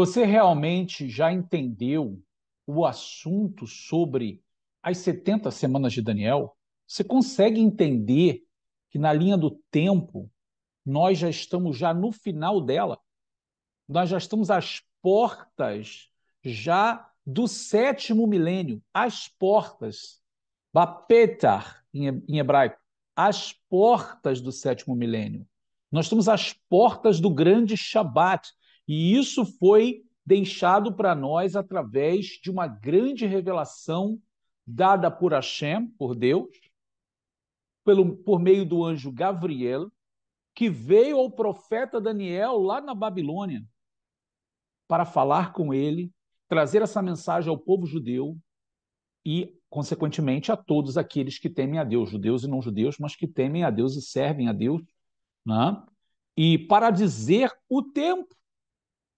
Você realmente já entendeu o assunto sobre as 70 semanas de Daniel? Você consegue entender que na linha do tempo nós já estamos já no final dela? Nós já estamos às portas já do sétimo milênio, às portas, bapetar em hebraico, às portas do sétimo milênio. Nós estamos às portas do grande Shabat, e isso foi deixado para nós através de uma grande revelação dada por Hashem, por Deus, pelo, por meio do anjo Gabriel, que veio ao profeta Daniel lá na Babilônia para falar com ele, trazer essa mensagem ao povo judeu e, consequentemente, a todos aqueles que temem a Deus, judeus e não judeus, mas que temem a Deus e servem a Deus, né? e para dizer o tempo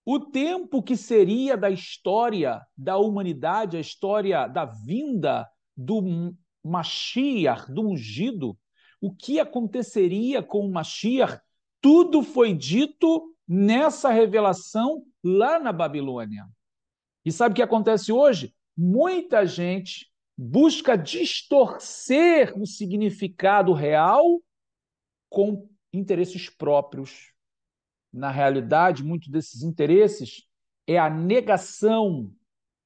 o tempo que seria da história da humanidade, a história da vinda do Mashiach, do ungido, o que aconteceria com o Mashiach, tudo foi dito nessa revelação lá na Babilônia. E sabe o que acontece hoje? Muita gente busca distorcer o significado real com interesses próprios na realidade, muitos desses interesses é a negação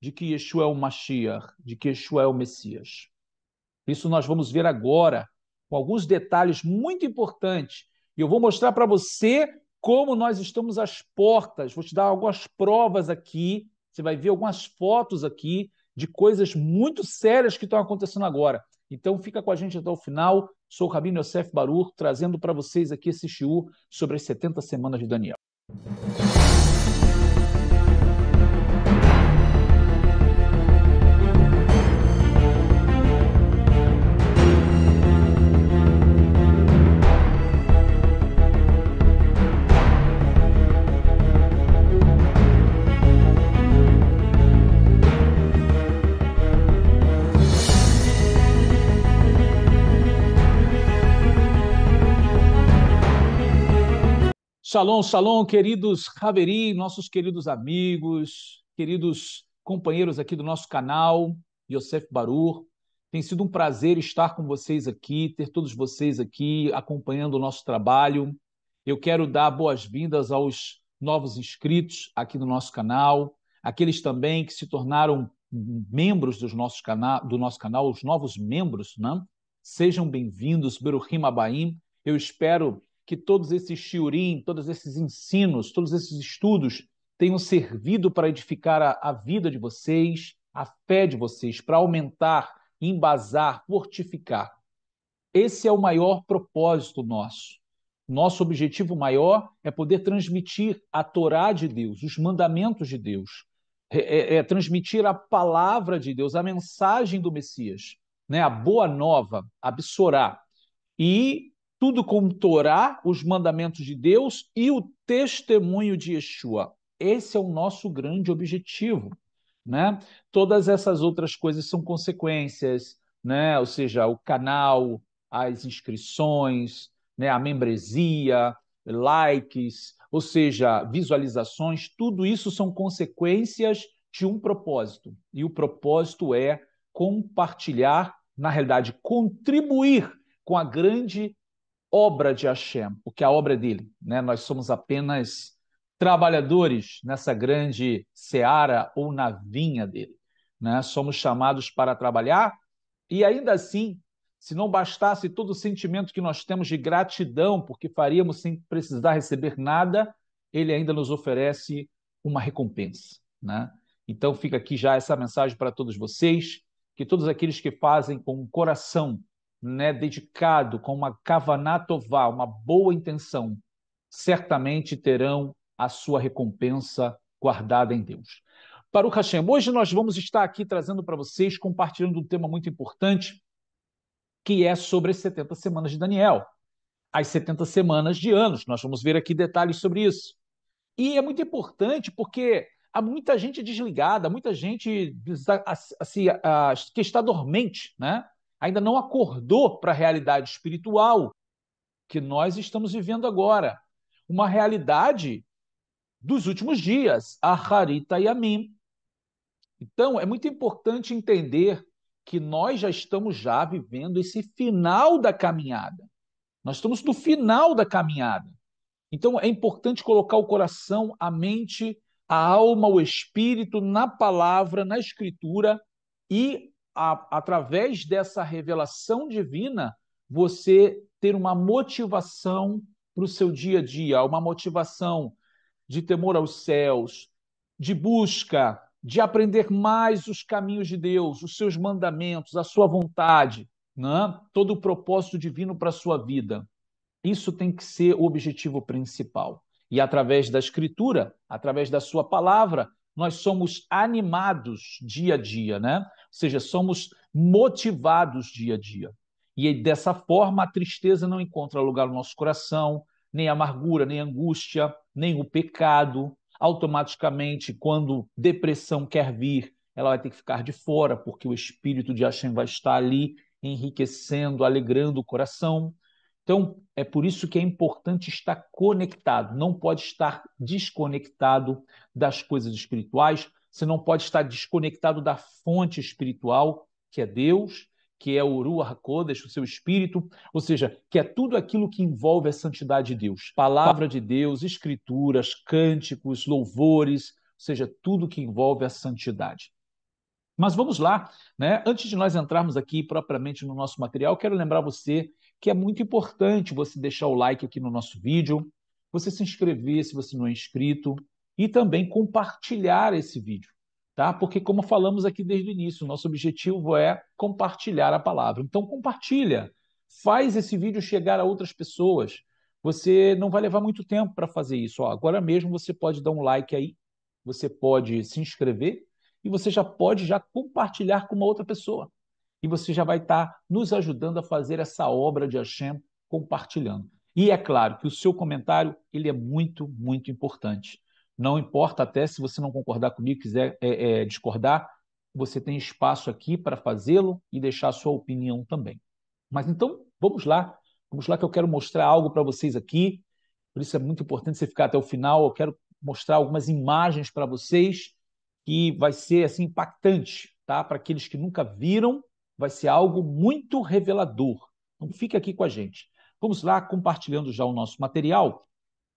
de que Yeshua é o Mashiach, de que Yeshua é o Messias. Isso nós vamos ver agora, com alguns detalhes muito importantes. E eu vou mostrar para você como nós estamos às portas. Vou te dar algumas provas aqui. Você vai ver algumas fotos aqui de coisas muito sérias que estão acontecendo agora. Então fica com a gente até o final. Sou o Rabino Yosef Baruch, trazendo para vocês aqui esse shiur sobre as 70 semanas de Daniel. Shalom, shalom, queridos Raveri, nossos queridos amigos, queridos companheiros aqui do nosso canal, Yosef Barur. Tem sido um prazer estar com vocês aqui, ter todos vocês aqui acompanhando o nosso trabalho. Eu quero dar boas-vindas aos novos inscritos aqui no nosso canal, aqueles também que se tornaram membros dos nossos cana do nosso canal, os novos membros, né? Sejam bem-vindos, Beruhim Abaim. Eu espero que todos esses shiurim, todos esses ensinos, todos esses estudos tenham servido para edificar a, a vida de vocês, a fé de vocês, para aumentar, embasar, fortificar. Esse é o maior propósito nosso. Nosso objetivo maior é poder transmitir a Torá de Deus, os mandamentos de Deus, é, é, é transmitir a palavra de Deus, a mensagem do Messias, né? a boa nova, absorar E tudo com Torá, os mandamentos de Deus e o testemunho de Yeshua. Esse é o nosso grande objetivo. Né? Todas essas outras coisas são consequências, né? ou seja, o canal, as inscrições, né? a membresia, likes, ou seja, visualizações, tudo isso são consequências de um propósito. E o propósito é compartilhar, na realidade, contribuir com a grande obra de Hashem, o que a obra é dele. Né? Nós somos apenas trabalhadores nessa grande seara ou na vinha dele. Né? Somos chamados para trabalhar e ainda assim, se não bastasse todo o sentimento que nós temos de gratidão, porque faríamos sem precisar receber nada, ele ainda nos oferece uma recompensa. Né? Então fica aqui já essa mensagem para todos vocês, que todos aqueles que fazem com o coração né, dedicado, com uma kavanatová, uma boa intenção, certamente terão a sua recompensa guardada em Deus. o Hashem, hoje nós vamos estar aqui trazendo para vocês, compartilhando um tema muito importante, que é sobre as 70 semanas de Daniel, as 70 semanas de anos. Nós vamos ver aqui detalhes sobre isso. E é muito importante porque há muita gente desligada, muita gente assim, que está dormente, né? ainda não acordou para a realidade espiritual que nós estamos vivendo agora. Uma realidade dos últimos dias, a Harita Yamim. Então, é muito importante entender que nós já estamos já vivendo esse final da caminhada. Nós estamos no final da caminhada. Então, é importante colocar o coração, a mente, a alma, o espírito na palavra, na escritura e a, através dessa revelação divina, você ter uma motivação para o seu dia a dia, uma motivação de temor aos céus, de busca, de aprender mais os caminhos de Deus, os seus mandamentos, a sua vontade, né? todo o propósito divino para a sua vida. Isso tem que ser o objetivo principal. E através da Escritura, através da sua palavra, nós somos animados dia a dia, né? Ou seja, somos motivados dia a dia. E dessa forma a tristeza não encontra lugar no nosso coração, nem amargura, nem angústia, nem o pecado. Automaticamente, quando depressão quer vir, ela vai ter que ficar de fora, porque o espírito de Hashem vai estar ali enriquecendo, alegrando o coração. Então, é por isso que é importante estar conectado, não pode estar desconectado das coisas espirituais, você não pode estar desconectado da fonte espiritual, que é Deus, que é o Uru Hakodesh, o seu espírito, ou seja, que é tudo aquilo que envolve a santidade de Deus. Palavra de Deus, escrituras, cânticos, louvores, ou seja, tudo que envolve a santidade. Mas vamos lá, né? Antes de nós entrarmos aqui propriamente no nosso material, quero lembrar você que é muito importante você deixar o like aqui no nosso vídeo, você se inscrever se você não é inscrito e também compartilhar esse vídeo, tá? Porque como falamos aqui desde o início, nosso objetivo é compartilhar a palavra. Então compartilha, faz esse vídeo chegar a outras pessoas. Você não vai levar muito tempo para fazer isso. Ó, agora mesmo você pode dar um like aí, você pode se inscrever e você já pode já compartilhar com uma outra pessoa e você já vai estar tá nos ajudando a fazer essa obra de Hashem compartilhando. E é claro que o seu comentário ele é muito, muito importante. Não importa até se você não concordar comigo, quiser é, é, discordar, você tem espaço aqui para fazê-lo e deixar a sua opinião também. Mas então, vamos lá. Vamos lá que eu quero mostrar algo para vocês aqui. Por isso é muito importante você ficar até o final. Eu quero mostrar algumas imagens para vocês que vai ser assim impactante, tá? Para aqueles que nunca viram vai ser algo muito revelador. Então fique aqui com a gente. Vamos lá compartilhando já o nosso material.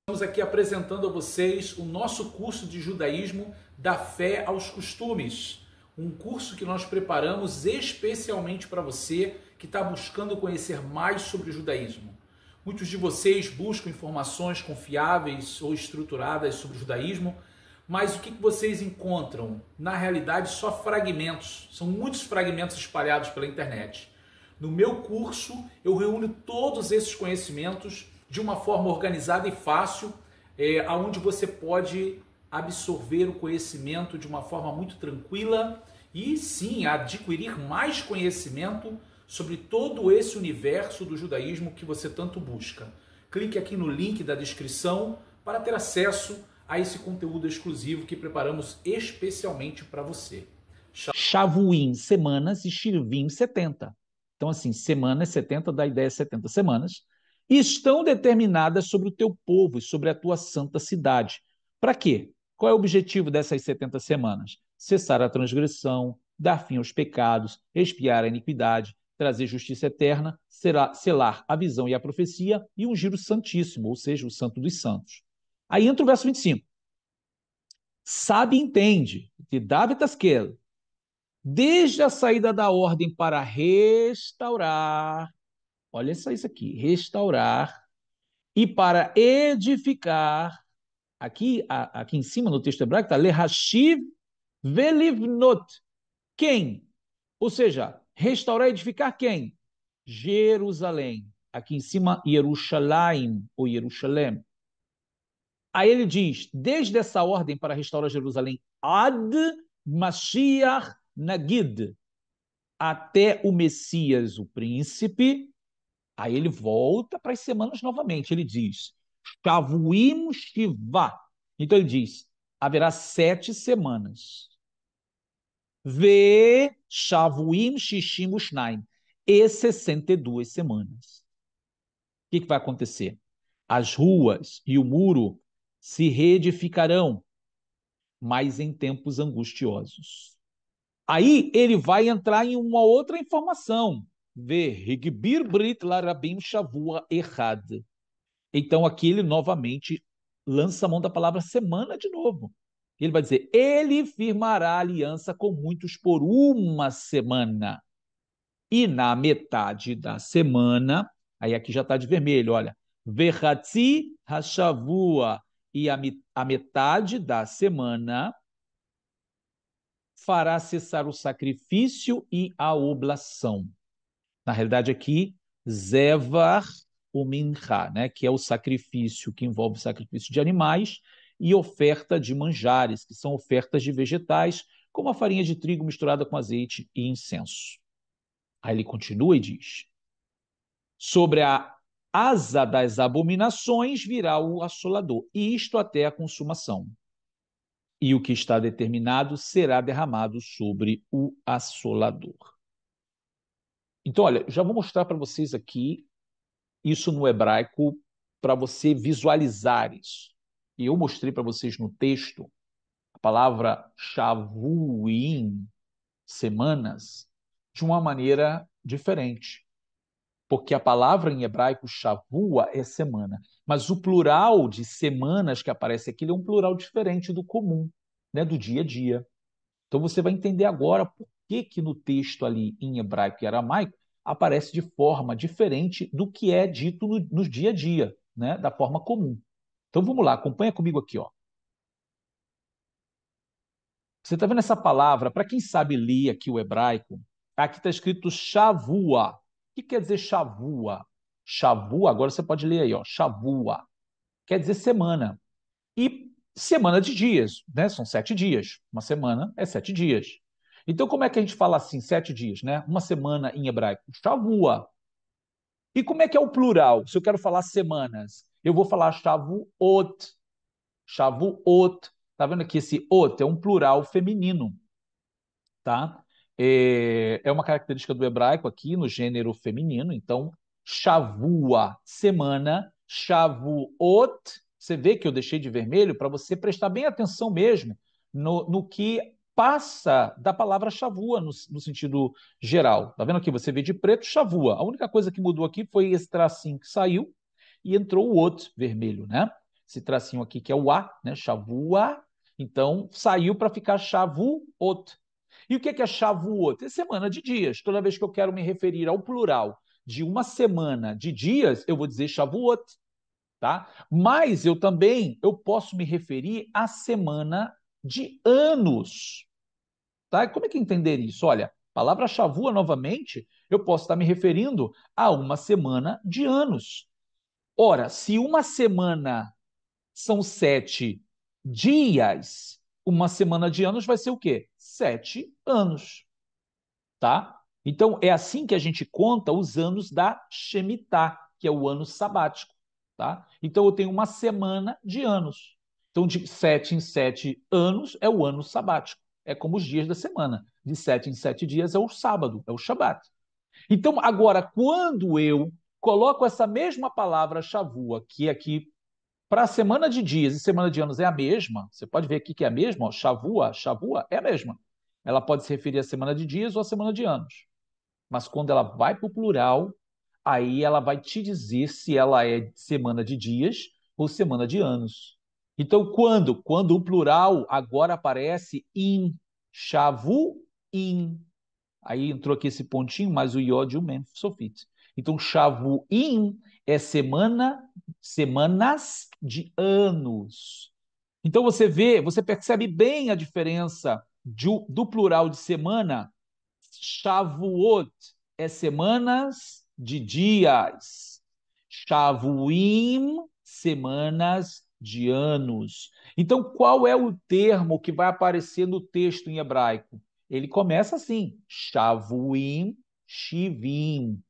Estamos aqui apresentando a vocês o nosso curso de judaísmo da fé aos costumes. Um curso que nós preparamos especialmente para você que está buscando conhecer mais sobre o judaísmo. Muitos de vocês buscam informações confiáveis ou estruturadas sobre o judaísmo, mas o que vocês encontram? Na realidade, só fragmentos. São muitos fragmentos espalhados pela internet. No meu curso, eu reúno todos esses conhecimentos de uma forma organizada e fácil, é, aonde você pode absorver o conhecimento de uma forma muito tranquila e sim adquirir mais conhecimento sobre todo esse universo do judaísmo que você tanto busca. Clique aqui no link da descrição para ter acesso a esse conteúdo exclusivo que preparamos especialmente para você. Chavuim, semanas e Shirvim 70. Então, assim, semanas 70 da ideia 70 semanas. E estão determinadas sobre o teu povo e sobre a tua santa cidade. Para quê? Qual é o objetivo dessas 70 semanas? Cessar a transgressão, dar fim aos pecados, expiar a iniquidade, trazer justiça eterna, selar a visão e a profecia e ungir o Santíssimo, ou seja, o Santo dos Santos. Aí entra o verso 25 sabe e entende de Davitasquel, desde a saída da ordem para restaurar, olha só isso aqui, restaurar e para edificar, aqui, a, aqui em cima no texto hebraico está Lehashiv Velivnot, quem? Ou seja, restaurar e edificar quem? Jerusalém. Aqui em cima, Jerusalém ou Jerusalém. Aí ele diz: desde essa ordem para restaurar Jerusalém, ad Mashiach Nagid, até o Messias, o príncipe. Aí ele volta para as semanas novamente. Ele diz: Shavuim Shiva. Então ele diz: haverá sete semanas. Ve Shavuim Shishim Ushnaim. É e 62 semanas. O que, que vai acontecer? As ruas e o muro se reedificarão, mas em tempos angustiosos. Aí ele vai entrar em uma outra informação. Vê, Brit Larabim Shavua Errad. Então aqui ele novamente lança a mão da palavra semana de novo. Ele vai dizer: Ele firmará aliança com muitos por uma semana. E na metade da semana, aí aqui já está de vermelho, olha. Verhatzi Hashavua e a, a metade da semana fará cessar o sacrifício e a oblação. Na realidade, aqui, Zevar o Minha, né, que é o sacrifício que envolve sacrifício de animais e oferta de manjares, que são ofertas de vegetais, como a farinha de trigo misturada com azeite e incenso. Aí ele continua e diz: sobre a asa das abominações virá o assolador, e isto até a consumação. E o que está determinado será derramado sobre o assolador. Então, olha, já vou mostrar para vocês aqui isso no hebraico para você visualizar isso. E eu mostrei para vocês no texto a palavra Shavuim, semanas, de uma maneira diferente porque a palavra em hebraico shavua é semana, mas o plural de semanas que aparece aqui é um plural diferente do comum, né, do dia a dia. Então você vai entender agora por que que no texto ali em hebraico e aramaico aparece de forma diferente do que é dito no, no dia a dia, né, da forma comum. Então vamos lá, acompanha comigo aqui, ó. Você está vendo essa palavra? Para quem sabe ler aqui o hebraico, aqui está escrito Shavua que quer dizer Shavua? Shavua, agora você pode ler aí, ó, Shavua. Quer dizer semana. E semana de dias, né? São sete dias. Uma semana é sete dias. Então, como é que a gente fala assim, sete dias, né? Uma semana em hebraico, Shavua. E como é que é o plural? Se eu quero falar semanas, eu vou falar Shavuot. Shavuot. Tá vendo aqui esse ot? É um plural feminino, tá? É, é, uma característica do hebraico aqui no gênero feminino, então Shavua, semana, Shavuot, você vê que eu deixei de vermelho para você prestar bem atenção mesmo no, no que passa da palavra Shavua no, no, sentido geral. Tá vendo aqui? Você vê de preto Shavua. A única coisa que mudou aqui foi esse tracinho que saiu e entrou o outro vermelho, né? Esse tracinho aqui que é o A, né? Shavua. Então saiu para ficar Shavuot, e o que é que achava o É semana de dias. Toda vez que eu quero me referir ao plural de uma semana de dias, eu vou dizer Shavuot, tá? Mas eu também eu posso me referir à semana de anos, tá? como é que entender isso? Olha, palavra Shavua novamente, eu posso estar me referindo a uma semana de anos. Ora, se uma semana são sete dias, uma semana de anos vai ser o quê? Sete anos. Tá? Então, é assim que a gente conta os anos da Shemitah, que é o ano sabático. Tá? Então, eu tenho uma semana de anos. Então, de sete em sete anos é o ano sabático. É como os dias da semana. De sete em sete dias é o sábado, é o Shabat. Então, agora, quando eu coloco essa mesma palavra Shavua, que é aqui para a semana de dias e semana de anos é a mesma. Você pode ver aqui que é a mesma. Ó, chavua, é a mesma. Ela pode se referir à semana de dias ou à semana de anos. Mas quando ela vai para o plural, aí ela vai te dizer se ela é semana de dias ou semana de anos. Então, quando? Quando o plural agora aparece in, chavu, in. Aí entrou aqui esse pontinho, mas o iod e o mem sofite. Então, Shavuim é semana, semanas de anos. Então você vê, você percebe bem a diferença de, do plural de semana. Shavuot é semanas de dias. Shavuim, semanas de anos. Então, qual é o termo que vai aparecer no texto em hebraico? Ele começa assim: Shavuim, Shivim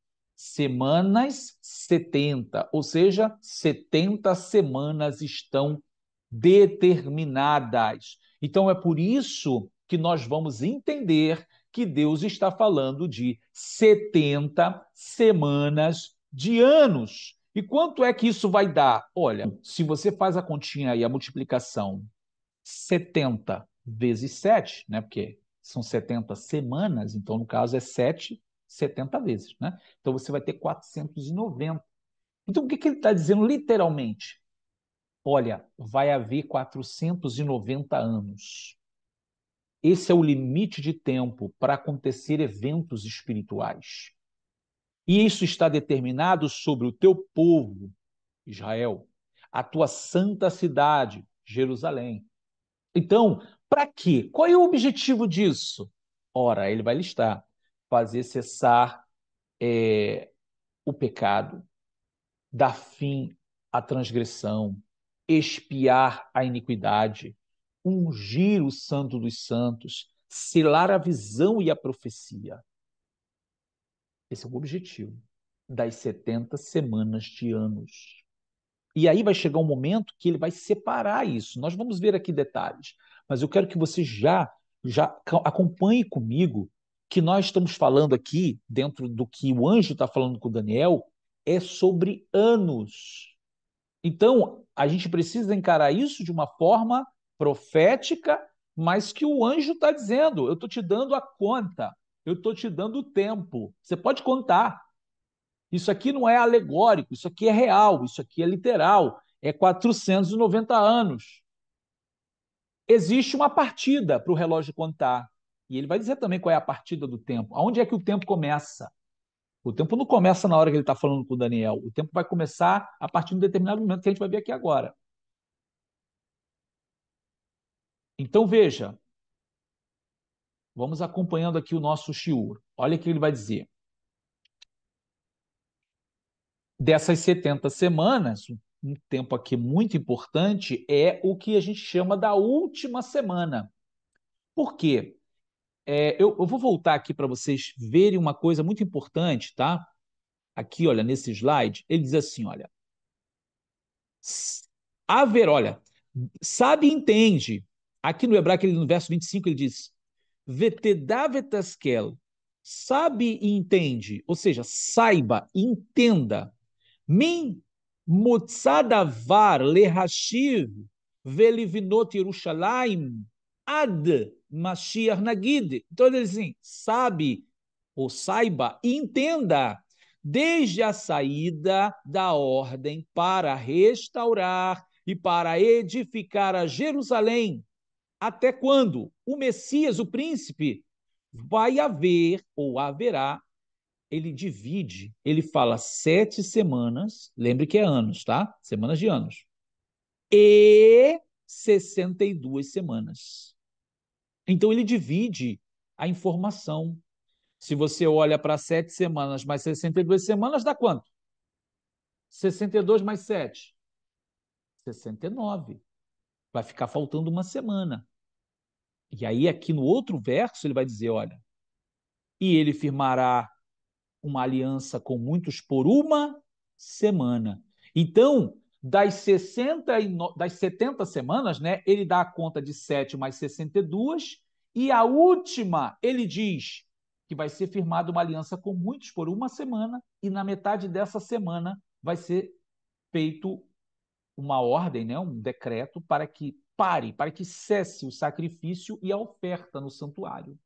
semanas 70, ou seja, 70 semanas estão determinadas. Então é por isso que nós vamos entender que Deus está falando de 70 semanas de anos. E quanto é que isso vai dar? Olha, se você faz a continha aí, a multiplicação 70 vezes 7, né? Porque são 70 semanas, então no caso é 7 70 vezes, né? Então você vai ter 490. Então o que, que ele está dizendo literalmente? Olha, vai haver 490 anos. Esse é o limite de tempo para acontecer eventos espirituais. E isso está determinado sobre o teu povo, Israel, a tua santa cidade, Jerusalém. Então, para quê? Qual é o objetivo disso? Ora, ele vai listar fazer cessar é, o pecado, dar fim à transgressão, expiar a iniquidade, ungir o santo dos santos, selar a visão e a profecia. Esse é o objetivo das 70 semanas de anos. E aí vai chegar um momento que ele vai separar isso. Nós vamos ver aqui detalhes, mas eu quero que você já já acompanhe comigo que nós estamos falando aqui, dentro do que o anjo está falando com Daniel, é sobre anos. Então, a gente precisa encarar isso de uma forma profética, mas que o anjo está dizendo: eu estou te dando a conta, eu estou te dando o tempo. Você pode contar. Isso aqui não é alegórico, isso aqui é real, isso aqui é literal. É 490 anos. Existe uma partida para o relógio contar. E ele vai dizer também qual é a partida do tempo. Aonde é que o tempo começa? O tempo não começa na hora que ele está falando com o Daniel. O tempo vai começar a partir de um determinado momento que a gente vai ver aqui agora. Então veja, vamos acompanhando aqui o nosso shiur. Olha o que ele vai dizer. Dessas 70 semanas, um tempo aqui muito importante é o que a gente chama da última semana. Por quê? É, eu, eu, vou voltar aqui para vocês verem uma coisa muito importante, tá? Aqui, olha, nesse slide, ele diz assim, olha. Haver, olha, sabe e entende. Aqui no hebraico, ele, no verso 25, ele diz, vetedavetaskel, sabe e entende, ou seja, saiba, entenda. Min motzadavar lehashiv velivinot Yerushalayim ad Mashiach Nagid. Então ele diz assim, sabe ou saiba, entenda, desde a saída da ordem para restaurar e para edificar a Jerusalém, até quando o Messias, o príncipe, vai haver ou haverá, ele divide, ele fala sete semanas, lembre que é anos, tá? Semanas de anos. E 62 semanas. Então ele divide a informação. Se você olha para sete semanas mais 62 semanas, dá quanto? 62 mais 7? 69. Vai ficar faltando uma semana. E aí, aqui no outro verso, ele vai dizer: olha, e ele firmará uma aliança com muitos por uma semana. Então, das, 69, das 70 semanas, né, ele dá a conta de 7 mais 62, e a última, ele diz que vai ser firmada uma aliança com muitos por uma semana, e na metade dessa semana vai ser feito uma ordem, né, um decreto para que pare, para que cesse o sacrifício e a oferta no santuário.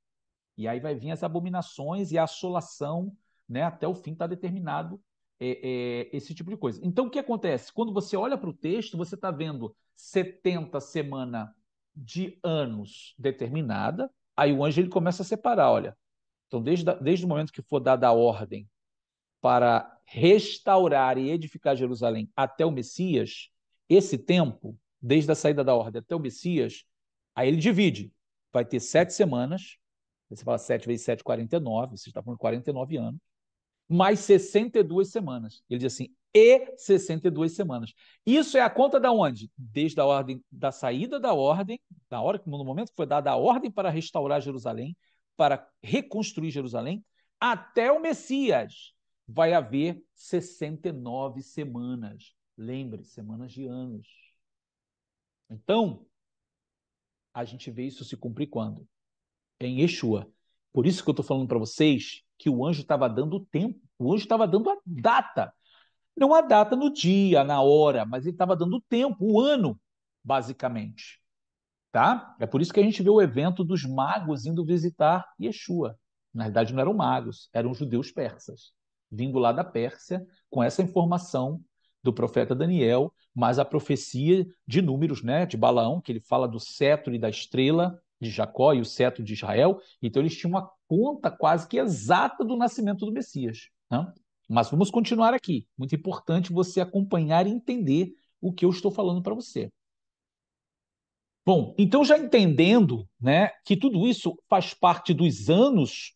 E aí vai vir as abominações e a assolação, né, até o fim está determinado é, é, esse tipo de coisa. Então, o que acontece? Quando você olha para o texto, você está vendo 70 semanas de anos determinada, aí o anjo ele começa a separar, olha. Então, desde, desde o momento que for dada a ordem para restaurar e edificar Jerusalém até o Messias, esse tempo, desde a saída da ordem até o Messias, aí ele divide. Vai ter sete semanas, você fala 7 vezes 7, 49, você está falando 49 anos mais 62 semanas. Ele diz assim, e 62 semanas. Isso é a conta da onde? Desde a ordem da saída da ordem, da hora no momento que foi dada a ordem para restaurar Jerusalém, para reconstruir Jerusalém, até o Messias vai haver 69 semanas. Lembre, semanas de anos. Então, a gente vê isso se cumprir quando? Em Yeshua. Por isso que eu estou falando para vocês que o anjo estava dando o tempo, o anjo estava dando a data. Não a data no dia, na hora, mas ele estava dando o tempo, o ano, basicamente. Tá? É por isso que a gente vê o evento dos magos indo visitar Yeshua. Na verdade, não eram magos, eram judeus persas, vindo lá da Pérsia com essa informação do profeta Daniel, mas a profecia de números, né, de Balaão, que ele fala do cetro e da estrela de Jacó e o cetro de Israel. Então eles tinham uma conta quase que exata do nascimento do Messias. Né? Mas vamos continuar aqui. Muito importante você acompanhar e entender o que eu estou falando para você. Bom, então já entendendo né, que tudo isso faz parte dos anos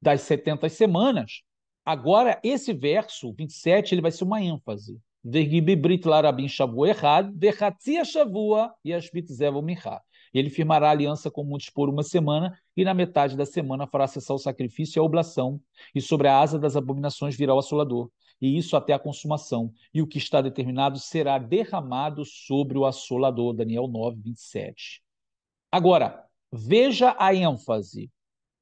das 70 semanas, agora esse verso 27 ele vai ser uma ênfase. Vergibibrit larabim shavu errad, verhatzia shavua yashbit zevo minha. E ele firmará aliança com muitos por uma semana, e na metade da semana fará cessar o sacrifício e a oblação, e sobre a asa das abominações virá o assolador, e isso até a consumação, e o que está determinado será derramado sobre o assolador. Daniel 9, 27. Agora, veja a ênfase,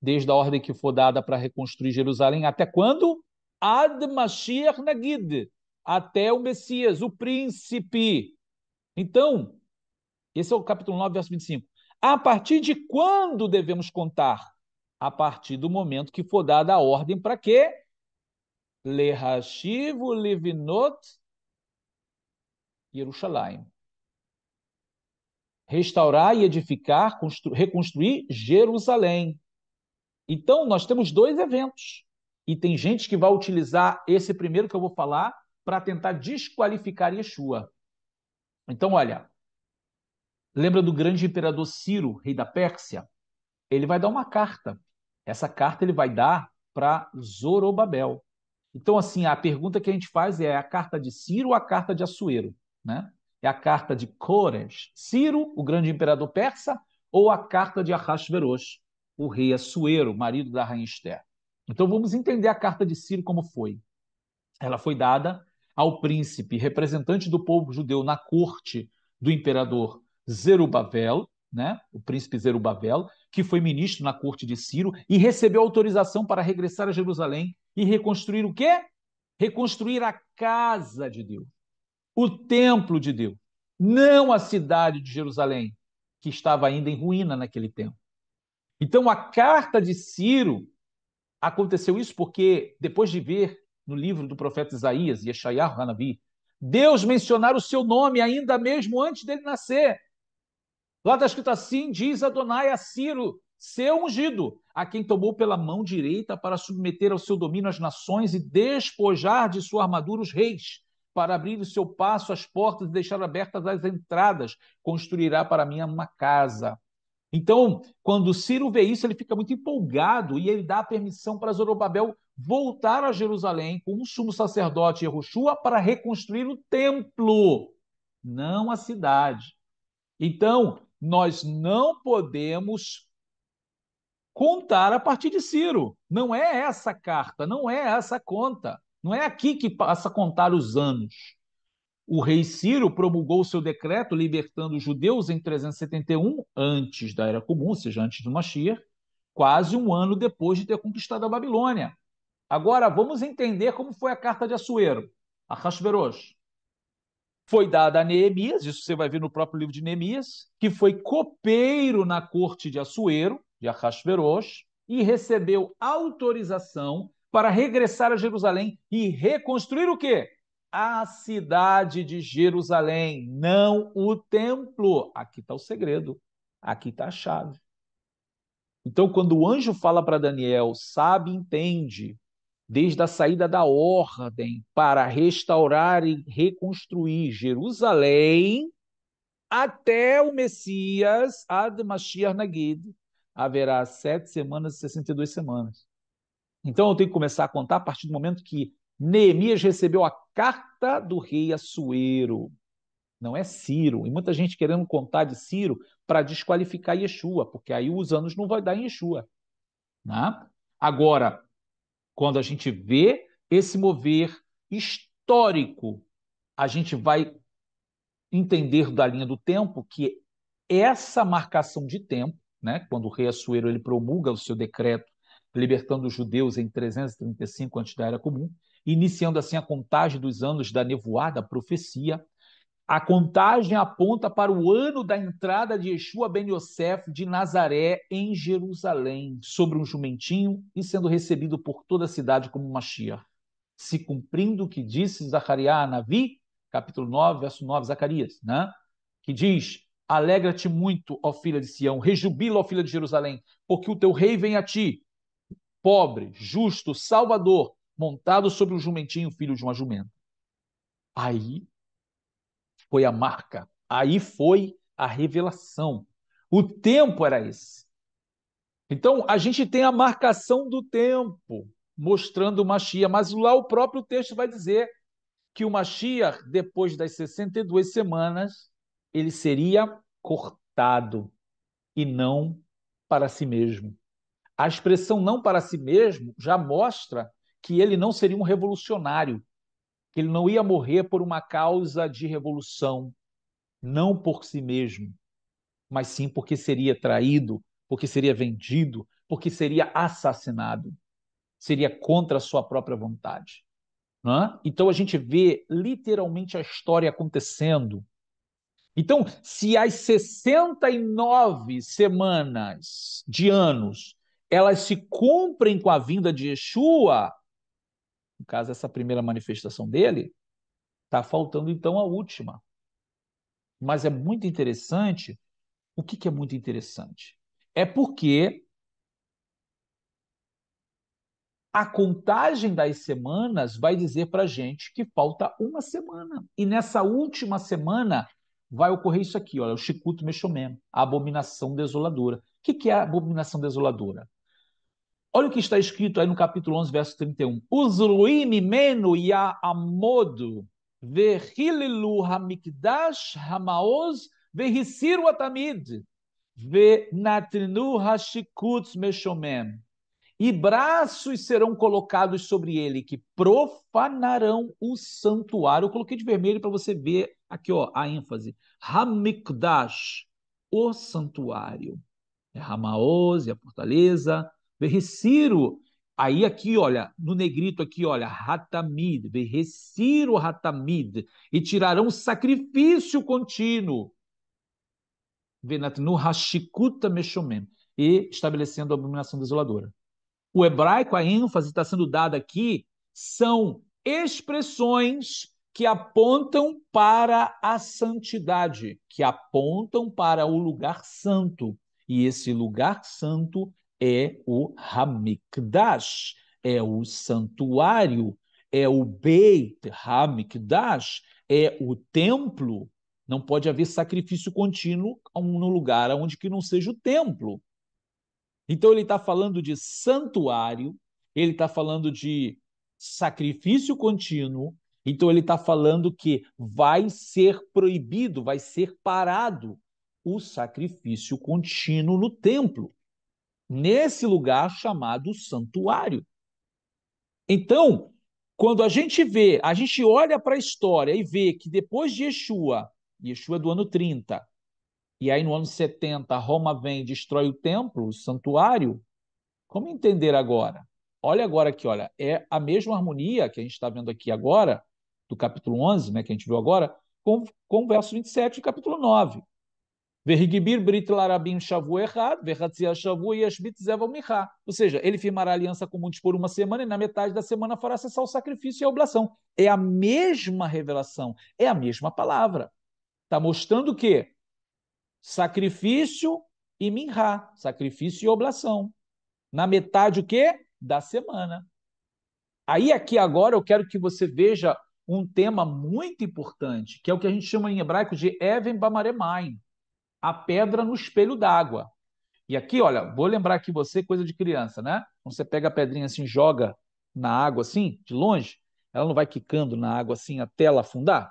desde a ordem que for dada para reconstruir Jerusalém, até quando? Ad Mashiach Nagid, até o Messias, o príncipe. Então, esse é o capítulo 9, verso 25. A partir de quando devemos contar? A partir do momento que for dada a ordem para quê? Lehashivu livinot Jerusalém. Restaurar e edificar, reconstruir Jerusalém. Então, nós temos dois eventos. E tem gente que vai utilizar esse primeiro que eu vou falar para tentar desqualificar Yeshua. Então, olha, Lembra do grande imperador Ciro, rei da Pérsia? Ele vai dar uma carta. Essa carta ele vai dar para Zorobabel. Então, assim, a pergunta que a gente faz é, é a carta de Ciro ou a carta de Assuero? Né? É a carta de Cores, Ciro, o grande imperador persa, ou a carta de Ahasveros, o rei Assuero, marido da rainha Esther? Então, vamos entender a carta de Ciro como foi. Ela foi dada ao príncipe, representante do povo judeu na corte do imperador Zerubabel, né, o príncipe Zerubabel, que foi ministro na corte de Ciro e recebeu autorização para regressar a Jerusalém e reconstruir o quê? Reconstruir a casa de Deus, o templo de Deus, não a cidade de Jerusalém, que estava ainda em ruína naquele tempo. Então, a carta de Ciro aconteceu isso porque, depois de ver no livro do profeta Isaías, Yeshayahu Hanavi, Deus mencionar o seu nome ainda mesmo antes dele nascer. Lá está escrito assim: diz Adonai a Ciro, seu ungido, a quem tomou pela mão direita para submeter ao seu domínio as nações e despojar de sua armadura os reis, para abrir o seu passo as portas e deixar abertas as entradas, construirá para mim uma casa. Então, quando Ciro vê isso, ele fica muito empolgado e ele dá a permissão para Zorobabel voltar a Jerusalém com o sumo sacerdote Yehoshua para reconstruir o templo, não a cidade. Então, nós não podemos contar a partir de Ciro. Não é essa carta, não é essa conta. Não é aqui que passa a contar os anos. O rei Ciro promulgou seu decreto libertando os judeus em 371, antes da Era Comum, ou seja, antes do Mashiach, quase um ano depois de ter conquistado a Babilônia. Agora, vamos entender como foi a carta de Assuero, a Hashverosh foi dada a Neemias, isso você vai ver no próprio livro de Neemias, que foi copeiro na corte de Assuero, de Arrasveros, e recebeu autorização para regressar a Jerusalém e reconstruir o quê? A cidade de Jerusalém, não o templo. Aqui está o segredo, aqui está a chave. Então, quando o anjo fala para Daniel, sabe, entende, desde a saída da ordem para restaurar e reconstruir Jerusalém até o Messias, Ad Mashiach Nagid, haverá sete semanas e 62 semanas. Então eu tenho que começar a contar a partir do momento que Neemias recebeu a carta do rei Assuero. Não é Ciro. E muita gente querendo contar de Ciro para desqualificar Yeshua, porque aí os anos não vai dar em Yeshua. Né? Agora, quando a gente vê esse mover histórico, a gente vai entender da linha do tempo que essa marcação de tempo, né, quando o rei Assuero ele promulga o seu decreto libertando os judeus em 335 antes da Era Comum, iniciando assim a contagem dos anos da nevoada, a profecia, a contagem aponta para o ano da entrada de Yeshua ben Yosef de Nazaré em Jerusalém, sobre um jumentinho e sendo recebido por toda a cidade como Mashiach, se cumprindo o que disse Zacarias a Navi, capítulo 9, verso 9, Zacarias, né? que diz, Alegra-te muito, ó filha de Sião, rejubila, ó filha de Jerusalém, porque o teu rei vem a ti, pobre, justo, salvador, montado sobre um jumentinho, filho de uma jumenta. Aí foi a marca, aí foi a revelação. O tempo era esse. Então, a gente tem a marcação do tempo mostrando o Mashiach, mas lá o próprio texto vai dizer que o Mashiach, depois das 62 semanas, ele seria cortado e não para si mesmo. A expressão não para si mesmo já mostra que ele não seria um revolucionário, que ele não ia morrer por uma causa de revolução, não por si mesmo, mas sim porque seria traído, porque seria vendido, porque seria assassinado, seria contra a sua própria vontade. É? Então a gente vê literalmente a história acontecendo. Então, se as 69 semanas de anos elas se cumprem com a vinda de Yeshua, no caso, essa primeira manifestação dele, está faltando então a última. Mas é muito interessante. O que, que é muito interessante? É porque a contagem das semanas vai dizer para a gente que falta uma semana. E nessa última semana vai ocorrer isso aqui, olha, o Chicuto Mexomem, a abominação desoladora. O que, que é a abominação desoladora? Olha o que está escrito aí no capítulo 11, verso 31. Uzruim imenu ya amodo vehililu hamikdash hamaoz vehisiru atamid venatrinu hashikuts meshomem. E braços serão colocados sobre ele que profanarão o santuário. Eu coloquei de vermelho para você ver aqui ó, a ênfase. Hamikdash, o santuário. É Ramaoz, é a fortaleza, Verreciro. Aí aqui, olha, no negrito aqui, olha, Ratamid, Verreciro Ratamid, e tirarão sacrifício contínuo. Venatnu Hashikuta Meshomem, e estabelecendo a abominação desoladora. O hebraico, a ênfase está sendo dada aqui, são expressões que apontam para a santidade, que apontam para o lugar santo. E esse lugar santo é o Hamikdash, é o santuário, é o Beit Hamikdash, é o templo. Não pode haver sacrifício contínuo no lugar onde que não seja o templo. Então ele está falando de santuário, ele está falando de sacrifício contínuo, então ele está falando que vai ser proibido, vai ser parado o sacrifício contínuo no templo nesse lugar chamado santuário. Então, quando a gente vê, a gente olha para a história e vê que depois de Yeshua, Yeshua é do ano 30, e aí no ano 70 Roma vem e destrói o templo, o santuário, como entender agora? Olha agora aqui, olha, é a mesma harmonia que a gente está vendo aqui agora, do capítulo 11, né, que a gente viu agora, com, com o verso 27 do capítulo 9 brit Ou seja, ele firmará aliança com muitos por uma semana e na metade da semana fará cessar o sacrifício e a oblação. É a mesma revelação, é a mesma palavra. Está mostrando o que sacrifício e minhá, sacrifício e oblação. Na metade o quê? Da semana. Aí aqui agora eu quero que você veja um tema muito importante, que é o que a gente chama em hebraico de Even Bamaremaim a pedra no espelho d'água. E aqui, olha, vou lembrar aqui você, coisa de criança, né? Quando você pega a pedrinha assim, joga na água assim, de longe, ela não vai quicando na água assim até ela afundar?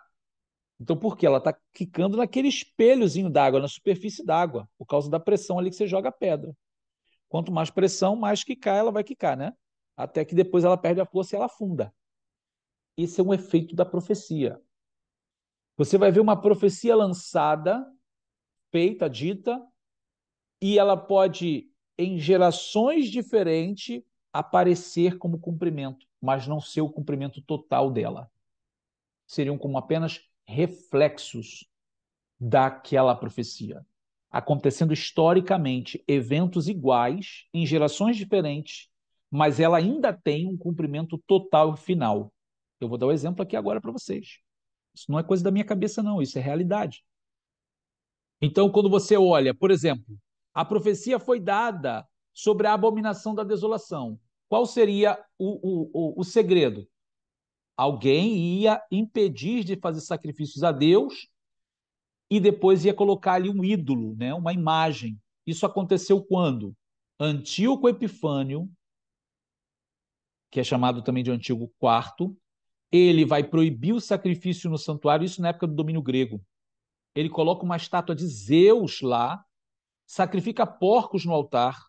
Então, por que Ela está quicando naquele espelhozinho d'água, na superfície d'água, por causa da pressão ali que você joga a pedra. Quanto mais pressão, mais quicar ela vai quicar, né? Até que depois ela perde a força e ela afunda. Esse é um efeito da profecia. Você vai ver uma profecia lançada feita, dita, e ela pode, em gerações diferentes, aparecer como cumprimento, mas não ser o cumprimento total dela. Seriam como apenas reflexos daquela profecia, acontecendo historicamente eventos iguais em gerações diferentes, mas ela ainda tem um cumprimento total e final. Eu vou dar o um exemplo aqui agora para vocês. Isso não é coisa da minha cabeça não, isso é realidade. Então, quando você olha, por exemplo, a profecia foi dada sobre a abominação da desolação. Qual seria o, o, o, o segredo? Alguém ia impedir de fazer sacrifícios a Deus e depois ia colocar ali um ídolo, né? uma imagem. Isso aconteceu quando? Antíoco Epifânio, que é chamado também de Antíoco IV, ele vai proibir o sacrifício no santuário, isso na época do domínio grego ele coloca uma estátua de Zeus lá, sacrifica porcos no altar,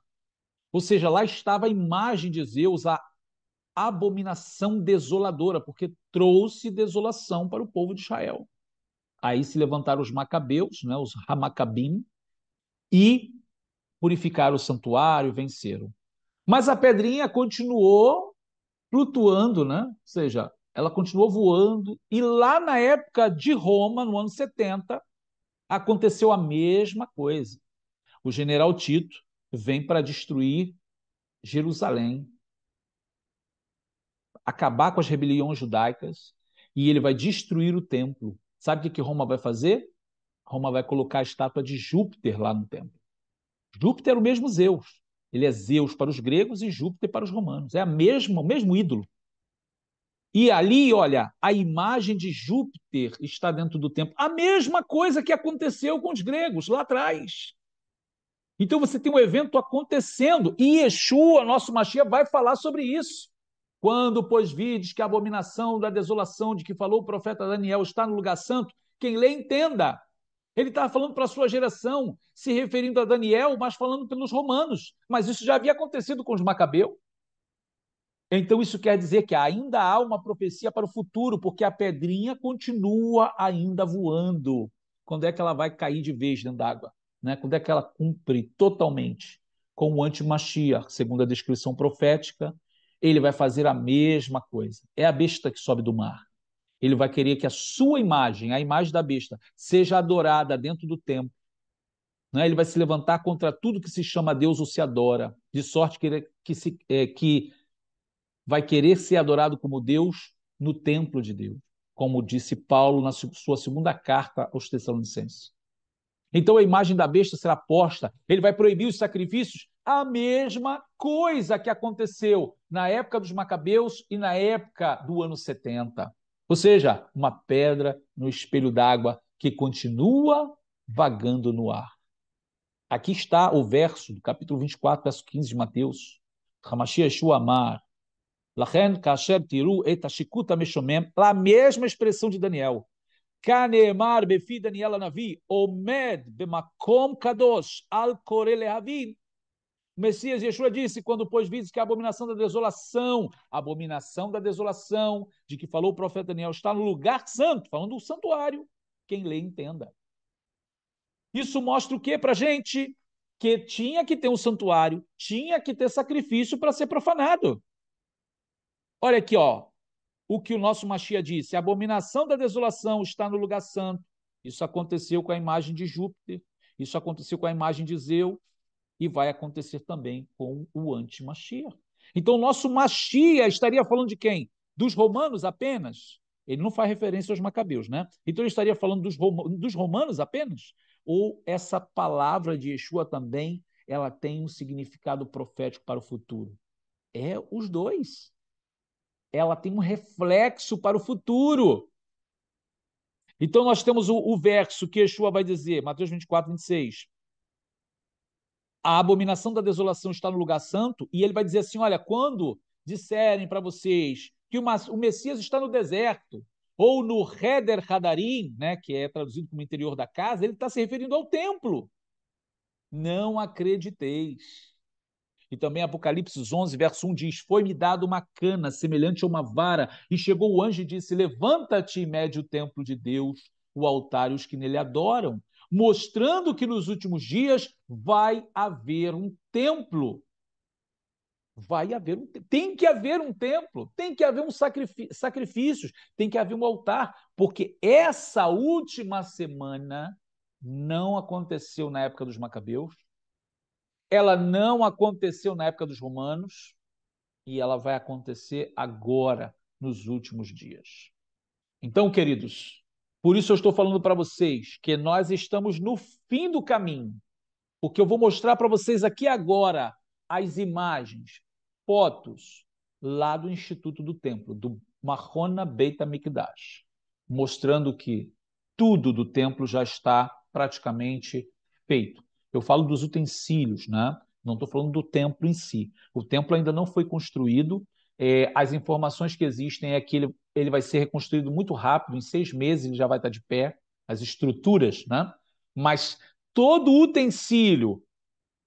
ou seja, lá estava a imagem de Zeus, a abominação desoladora, porque trouxe desolação para o povo de Israel. Aí se levantaram os macabeus, né, os Hamacabim, e purificaram o santuário, venceram. Mas a pedrinha continuou flutuando, né? ou seja, ela continuou voando, e lá na época de Roma, no ano 70, Aconteceu a mesma coisa. O general Tito vem para destruir Jerusalém, acabar com as rebeliões judaicas, e ele vai destruir o templo. Sabe o que, Roma vai fazer? Roma vai colocar a estátua de Júpiter lá no templo. Júpiter é o mesmo Zeus. Ele é Zeus para os gregos e Júpiter para os romanos. É a mesma, o mesmo ídolo. E ali, olha, a imagem de Júpiter está dentro do templo. A mesma coisa que aconteceu com os gregos lá atrás. Então você tem um evento acontecendo e Yeshua, nosso Mashiach, vai falar sobre isso. Quando, pois, vides que a abominação da desolação de que falou o profeta Daniel está no lugar santo, quem lê, entenda. Ele estava falando para a sua geração, se referindo a Daniel, mas falando pelos romanos. Mas isso já havia acontecido com os macabeus. Então, isso quer dizer que ainda há uma profecia para o futuro, porque a pedrinha continua ainda voando. Quando é que ela vai cair de vez dentro d'água? Né? Quando é que ela cumpre totalmente com o antimachia, segundo a descrição profética? Ele vai fazer a mesma coisa. É a besta que sobe do mar. Ele vai querer que a sua imagem, a imagem da besta, seja adorada dentro do templo. Né? Ele vai se levantar contra tudo que se chama Deus ou se adora, de sorte que, ele, que, se, é, que vai querer ser adorado como Deus no templo de Deus, como disse Paulo na sua segunda carta aos Tessalonicenses. Então a imagem da besta será posta, ele vai proibir os sacrifícios, a mesma coisa que aconteceu na época dos Macabeus e na época do ano 70. Ou seja, uma pedra no espelho d'água que continua vagando no ar. Aqui está o verso do capítulo 24, verso 15 de Mateus. Hamashiach Amar, Lachen kasher tiru et ashikuta meshomem. a mesma expressão de Daniel. Kanemar befi Daniel Anavi. Omed bemakom kadosh al kore O Messias Yeshua disse, quando pôs vistes que a abominação da desolação, a abominação da desolação, de que falou o profeta Daniel, está no lugar santo, falando do santuário. Quem lê, entenda. Isso mostra o que para a gente? Que tinha que ter um santuário, tinha que ter sacrifício para ser profanado. Olha aqui, ó, o que o nosso Machia disse: a abominação da desolação está no lugar santo. Isso aconteceu com a imagem de Júpiter, isso aconteceu com a imagem de Zeus e vai acontecer também com o anti-Machia. Então, o nosso Machia estaria falando de quem? Dos romanos apenas? Ele não faz referência aos macabeus, né? Então, ele estaria falando dos, rom dos romanos apenas? Ou essa palavra de Yeshua também ela tem um significado profético para o futuro? É os dois ela tem um reflexo para o futuro. Então nós temos o, o verso que Yeshua vai dizer, Mateus 24, 26. A abominação da desolação está no lugar santo, e ele vai dizer assim: olha, quando disserem para vocês que uma, o Messias está no deserto, ou no Heder Hadarim, né, que é traduzido como interior da casa, ele está se referindo ao templo. Não acrediteis. E também Apocalipse 11, verso 1 diz: Foi-me dado uma cana semelhante a uma vara, e chegou o anjo e disse: Levanta-te e mede o templo de Deus, o altar e os que nele adoram, mostrando que nos últimos dias vai haver um templo. Vai haver um tem que haver um templo, tem que haver um sacrifícios, tem que haver um altar, porque essa última semana não aconteceu na época dos macabeus, ela não aconteceu na época dos romanos e ela vai acontecer agora, nos últimos dias. Então, queridos, por isso eu estou falando para vocês que nós estamos no fim do caminho, porque eu vou mostrar para vocês aqui agora as imagens, fotos lá do Instituto do Templo, do Mahona Beit Mikdash, mostrando que tudo do templo já está praticamente feito. Eu falo dos utensílios, né? Não estou falando do templo em si. O templo ainda não foi construído. É, as informações que existem é que ele, ele vai ser reconstruído muito rápido, em seis meses ele já vai estar de pé, as estruturas, né? Mas todo utensílio,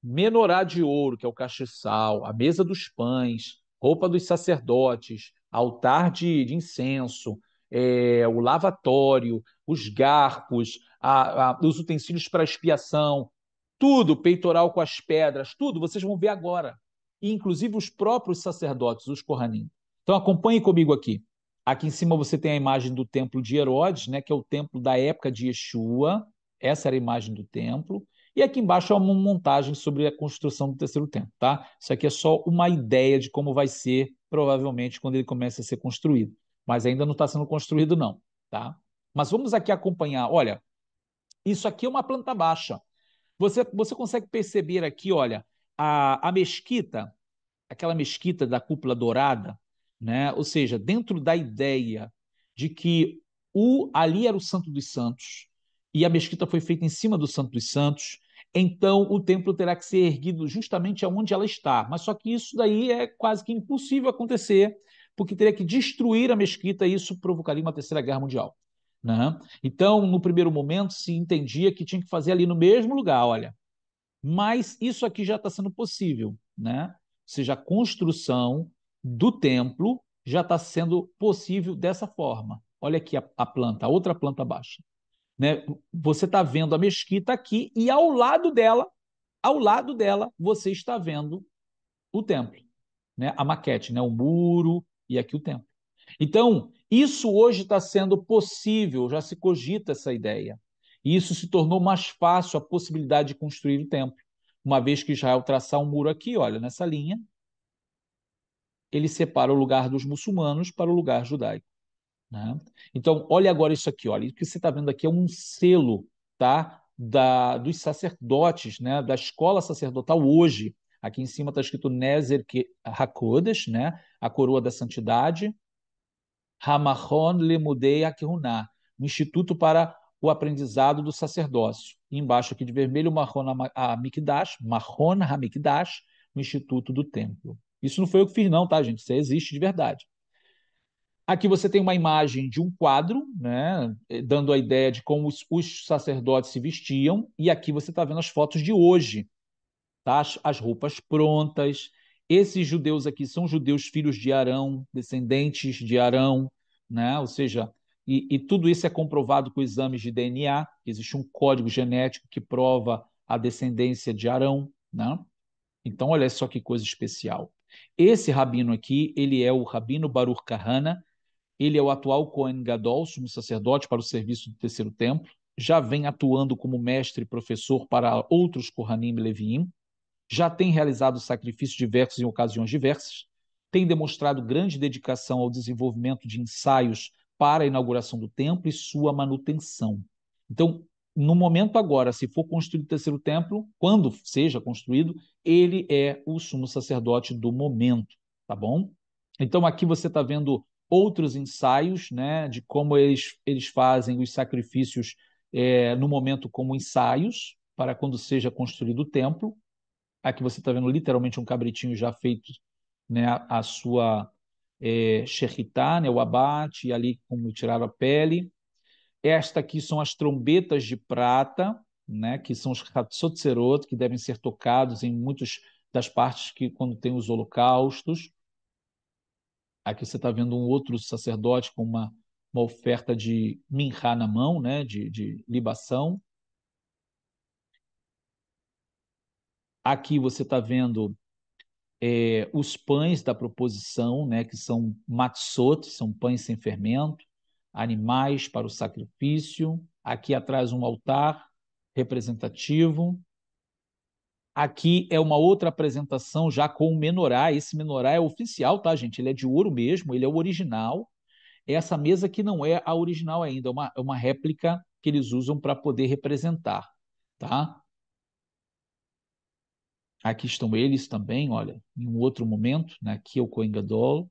menorá de ouro, que é o castiçal, a mesa dos pães, roupa dos sacerdotes, altar de, de incenso, é, o lavatório, os garfos, a, a, os utensílios para expiação, tudo, peitoral com as pedras, tudo, vocês vão ver agora. Inclusive os próprios sacerdotes, os Kohanim. Então acompanhe comigo aqui. Aqui em cima você tem a imagem do templo de Herodes, né, que é o templo da época de Yeshua. Essa era a imagem do templo. E aqui embaixo é uma montagem sobre a construção do terceiro templo, tá? Isso aqui é só uma ideia de como vai ser, provavelmente, quando ele começa a ser construído. Mas ainda não está sendo construído, não, tá? Mas vamos aqui acompanhar. Olha, isso aqui é uma planta baixa. Você, você consegue perceber aqui, olha, a, a mesquita, aquela mesquita da cúpula dourada, né? ou seja, dentro da ideia de que o, ali era o Santo dos Santos e a mesquita foi feita em cima do Santo dos Santos, então o templo terá que ser erguido justamente aonde ela está. Mas só que isso daí é quase que impossível acontecer, porque teria que destruir a mesquita e isso provocaria uma terceira guerra mundial. Né? Então, no primeiro momento, se entendia que tinha que fazer ali no mesmo lugar, olha. Mas isso aqui já está sendo possível, né? Ou seja, a construção do templo já está sendo possível dessa forma. Olha aqui a, a planta, a outra planta baixa. Né? Você está vendo a mesquita aqui e ao lado dela, ao lado dela, você está vendo o templo, né? A maquete, né? O muro e aqui o templo. Então, isso hoje está sendo possível, já se cogita essa ideia. E isso se tornou mais fácil a possibilidade de construir o templo. Uma vez que Israel traçar um muro aqui, olha, nessa linha, ele separa o lugar dos muçulmanos para o lugar judaico. Né? Então, olha agora isso aqui, olha. O que você está vendo aqui é um selo tá? da, dos sacerdotes, né? da escola sacerdotal hoje. Aqui em cima está escrito Nezer Hakodesh, né? a coroa da santidade, Hamachon Lemudei Akihuná, no Instituto para o Aprendizado do Sacerdócio. E embaixo aqui de vermelho, Mahon Hamikdash, Mahon Hamikdash, o Instituto do Templo. Isso não foi eu que fiz não, tá, gente? Isso existe de verdade. Aqui você tem uma imagem de um quadro, né, eh, dando a ideia de como os, os sacerdotes se vestiam, e aqui você está vendo as fotos de hoje, tá? as, as roupas prontas, esses judeus aqui são judeus filhos de Arão, descendentes de Arão, né? ou seja, e, e tudo isso é comprovado com exames de DNA, existe um código genético que prova a descendência de Arão. Né? Então, olha só que coisa especial. Esse rabino aqui, ele é o rabino Baruch Kahana, ele é o atual Kohen Gadol, sumo sacerdote para o serviço do terceiro templo, já vem atuando como mestre e professor para outros Kohanim e Leviim, já tem realizado sacrifícios diversos em ocasiões diversas, tem demonstrado grande dedicação ao desenvolvimento de ensaios para a inauguração do templo e sua manutenção. Então, no momento agora, se for construído o terceiro templo, quando seja construído, ele é o sumo sacerdote do momento, tá bom? Então aqui você está vendo outros ensaios, né, de como eles, eles fazem os sacrifícios é, no momento como ensaios para quando seja construído o templo. Aqui você está vendo literalmente um cabritinho já feito né, a, a sua é, xerritá, né, o abate, ali como tiraram a pele. Esta aqui são as trombetas de prata, né, que são os katsotserot, que devem ser tocados em muitas das partes que quando tem os holocaustos. Aqui você está vendo um outro sacerdote com uma, uma oferta de minhá na mão, né, de, de libação. Aqui você está vendo é, os pães da proposição, né, que são matzot, são pães sem fermento, animais para o sacrifício. Aqui atrás um altar representativo. Aqui é uma outra apresentação já com o menorá. Esse menorá é oficial, tá, gente? Ele é de ouro mesmo, ele é o original. Essa mesa que não é a original ainda, é uma, é uma réplica que eles usam para poder representar, tá? Aqui estão eles também, olha, em um outro momento, né? aqui é o Coen Gadol.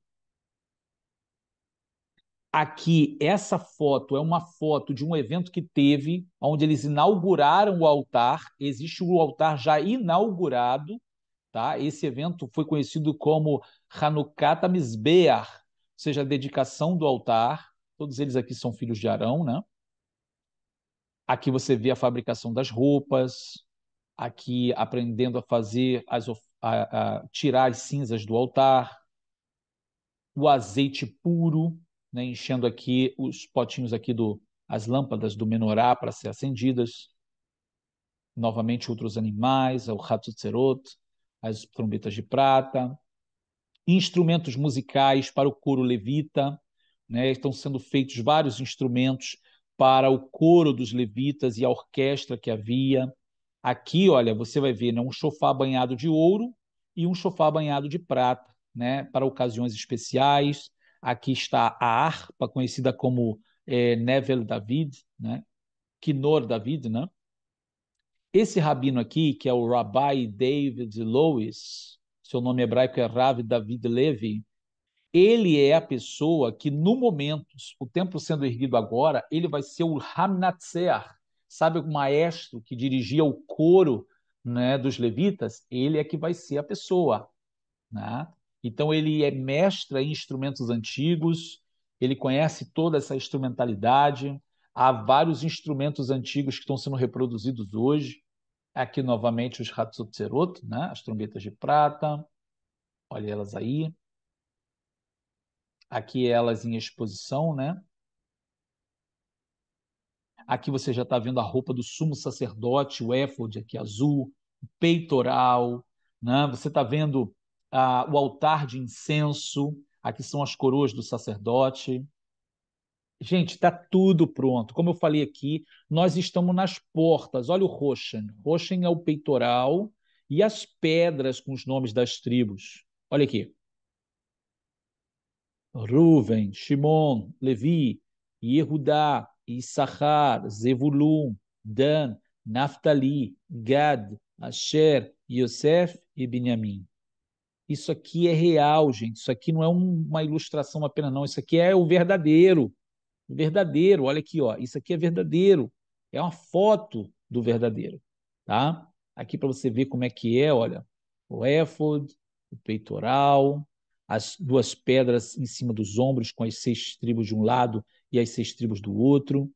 Aqui, essa foto é uma foto de um evento que teve, onde eles inauguraram o altar, existe o altar já inaugurado, tá? Esse evento foi conhecido como Hanukkah Mizbeach, ou seja, a dedicação do altar. Todos eles aqui são filhos de Arão, né? Aqui você vê a fabricação das roupas, aqui aprendendo a fazer as, a, a tirar as cinzas do altar, o azeite puro, né, enchendo aqui os potinhos aqui do as lâmpadas do menorá para ser acendidas, novamente outros animais, o ratzotzerot, as trombetas de prata, instrumentos musicais para o coro levita, né, estão sendo feitos vários instrumentos para o coro dos levitas e a orquestra que havia, Aqui, olha, você vai ver né, um chofá banhado de ouro e um chofá banhado de prata, né, para ocasiões especiais. Aqui está a harpa, conhecida como é, Nevel David, né, Kinor David, né? Esse rabino aqui, que é o Rabbi David Lewis, seu nome hebraico é Rav David Levi, ele é a pessoa que, no momento, o templo sendo erguido agora, ele vai ser o Hamnatsear, sabe o maestro que dirigia o coro né, dos levitas, ele é que vai ser a pessoa. Né? Então ele é mestre em instrumentos antigos, ele conhece toda essa instrumentalidade. Há vários instrumentos antigos que estão sendo reproduzidos hoje. Aqui novamente os Hatsotserot, né? as trombetas de prata. Olha elas aí. Aqui elas em exposição, né? Aqui você já está vendo a roupa do sumo sacerdote, o éfode aqui azul, o peitoral, né? você está vendo ah, o altar de incenso, aqui são as coroas do sacerdote. Gente, está tudo pronto. Como eu falei aqui, nós estamos nas portas. Olha o Roshan. Roshan é o peitoral e as pedras com os nomes das tribos. Olha aqui. Ruven, Shimon, Levi, Yehudá, Issachar, Zevulun, Dan, Naphtali, Gad, Asher, Yosef e Benjamim. Isso aqui é real, gente. Isso aqui não é uma ilustração apenas, não. Isso aqui é o verdadeiro. O verdadeiro, olha aqui, ó. Isso aqui é verdadeiro. É uma foto do verdadeiro, tá? Aqui para você ver como é que é, olha. O éfod, o peitoral, as duas pedras em cima dos ombros, com as seis tribos de um lado e as seis tribos do outro.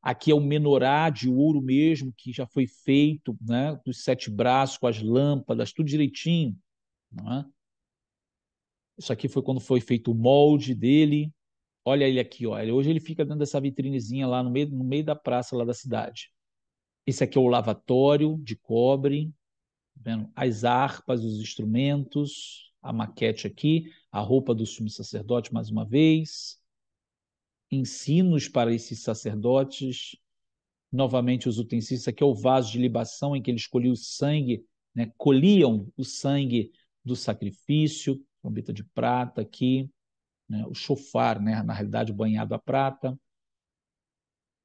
Aqui é o menorá de ouro mesmo, que já foi feito, né? dos sete braços, com as lâmpadas, tudo direitinho. É? Isso aqui foi quando foi feito o molde dele. Olha ele aqui, olha. hoje ele fica dentro dessa vitrinezinha lá no meio, no meio da praça lá da cidade. Esse aqui é o lavatório de cobre, tá as harpas, os instrumentos, a maquete aqui, a roupa do sumo sacerdote mais uma vez, ensinos para esses sacerdotes, novamente os utensílios, aqui é o vaso de libação em que ele escolhia o sangue, né? colhiam o sangue do sacrifício, trombeta de prata aqui, né? o chofar, né? na realidade banhado a prata.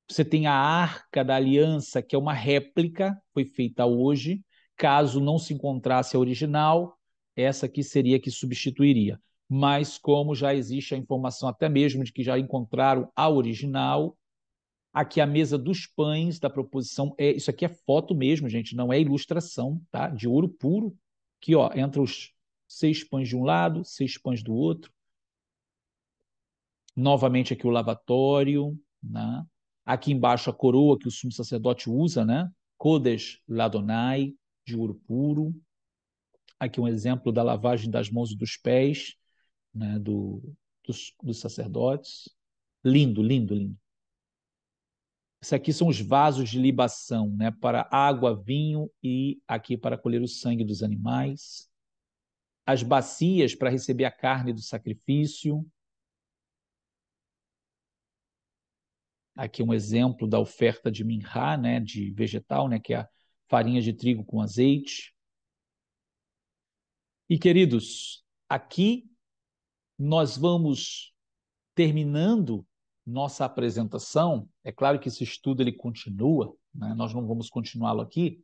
Você tem a arca da aliança, que é uma réplica, foi feita hoje, caso não se encontrasse a original, essa aqui seria que substituiria. Mas como já existe a informação até mesmo de que já encontraram a original, aqui a mesa dos pães da proposição é isso aqui é foto mesmo, gente, não é ilustração, tá? De ouro puro, que ó, entre os seis pães de um lado, seis pães do outro. Novamente aqui o lavatório, né? Aqui embaixo a coroa que o sumo sacerdote usa, né? Kodesh Ladonai, de ouro puro. Aqui um exemplo da lavagem das mãos e dos pés né, do, dos, dos sacerdotes. Lindo, lindo, lindo. Isso aqui são os vasos de libação, né, para água, vinho e aqui para colher o sangue dos animais. As bacias para receber a carne do sacrifício. Aqui um exemplo da oferta de minhá, né, de vegetal, né, que é a farinha de trigo com azeite. E queridos, aqui nós vamos terminando nossa apresentação. É claro que esse estudo ele continua, né? nós não vamos continuá-lo aqui,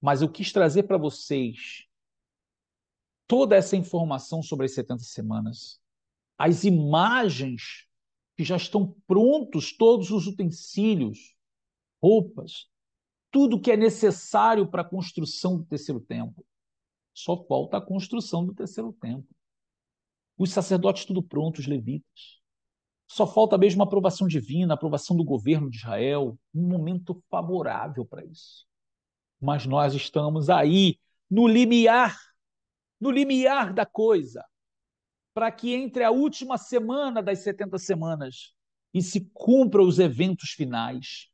mas eu quis trazer para vocês toda essa informação sobre as 70 semanas, as imagens que já estão prontos, todos os utensílios, roupas, tudo que é necessário para a construção do terceiro templo. Só falta a construção do terceiro templo. Os sacerdotes tudo pronto, os levitas. Só falta mesmo a aprovação divina, a aprovação do governo de Israel, um momento favorável para isso. Mas nós estamos aí no limiar, no limiar da coisa, para que entre a última semana das 70 semanas e se cumpram os eventos finais.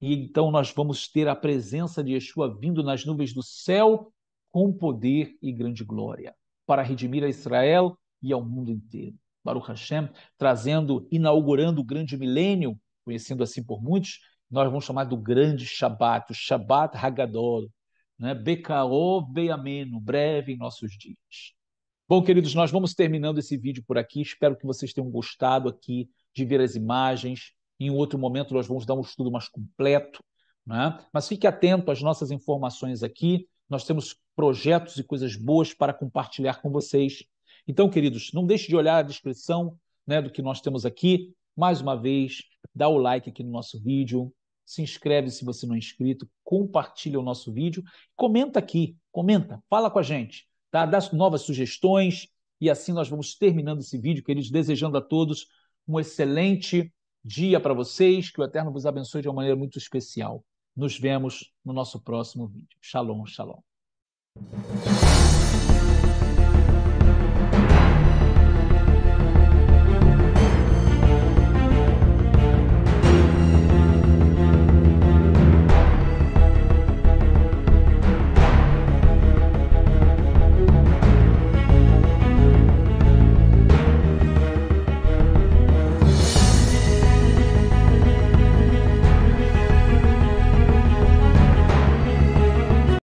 E então nós vamos ter a presença de Yeshua vindo nas nuvens do céu com poder e grande glória, para redimir a Israel e ao mundo inteiro. Baruch Hashem, trazendo, inaugurando o grande milênio, conhecido assim por muitos, nós vamos chamar do grande Shabat, o Shabat Hagadol, né? Bekarov Beyameno, breve em nossos dias. Bom, queridos, nós vamos terminando esse vídeo por aqui. Espero que vocês tenham gostado aqui de ver as imagens. Em outro momento nós vamos dar um estudo mais completo, né? mas fique atento às nossas informações aqui. Nós temos projetos e coisas boas para compartilhar com vocês. Então, queridos, não deixe de olhar a descrição né, do que nós temos aqui. Mais uma vez, dá o like aqui no nosso vídeo, se inscreve se você não é inscrito, compartilha o nosso vídeo, comenta aqui, comenta, fala com a gente, tá? dá novas sugestões e assim nós vamos terminando esse vídeo, queridos, desejando a todos um excelente dia para vocês, que o Eterno vos abençoe de uma maneira muito especial. Nos vemos no nosso próximo vídeo. Shalom, shalom.